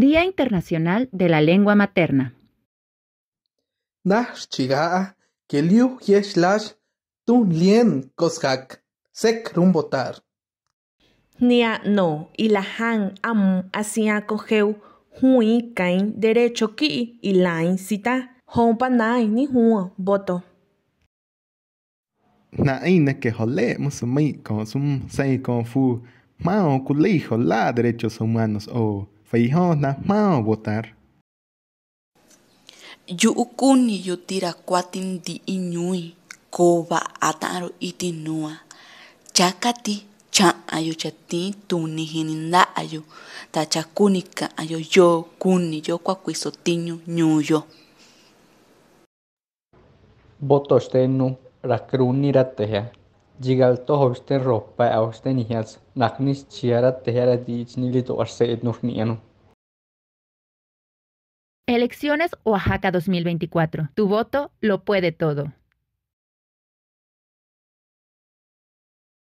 Día Internacional de la Lengua Materna. Nach que liu yeslash tun lien koshak sek rumbotar. Nia no y la han am asia cogeu hui kain derecho ki y lain cita hompa nai ni huo voto. Na que jole musumi con sum sei con fu mao la derechos humanos o ma mao botar. yu tira kuatin di iñui, koba ataro itinua. Chakati cha chati tuni hininda'ayo, ta chakuni ayo yo kuni yo nyuyo. ñuyo. la rakruni teja. Jigalto hoste roppa auste nihats, naknis chiara tejara dichnili et etnurnianu. Elecciones Oaxaca 2024. Tu voto lo puede todo.